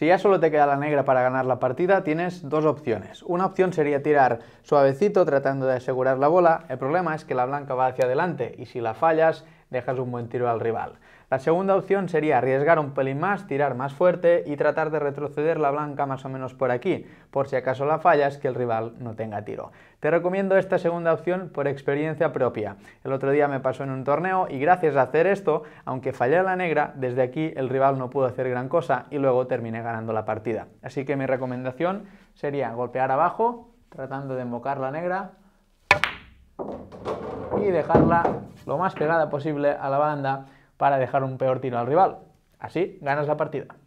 Si ya solo te queda la negra para ganar la partida, tienes dos opciones. Una opción sería tirar suavecito tratando de asegurar la bola. El problema es que la blanca va hacia adelante y si la fallas, dejas un buen tiro al rival. La segunda opción sería arriesgar un pelín más, tirar más fuerte y tratar de retroceder la blanca más o menos por aquí, por si acaso la fallas que el rival no tenga tiro. Te recomiendo esta segunda opción por experiencia propia. El otro día me pasó en un torneo y gracias a hacer esto, aunque fallé la negra, desde aquí el rival no pudo hacer gran cosa y luego terminé ganando la partida. Así que mi recomendación sería golpear abajo, tratando de embocar la negra, y dejarla lo más pegada posible a la banda para dejar un peor tiro al rival. Así ganas la partida.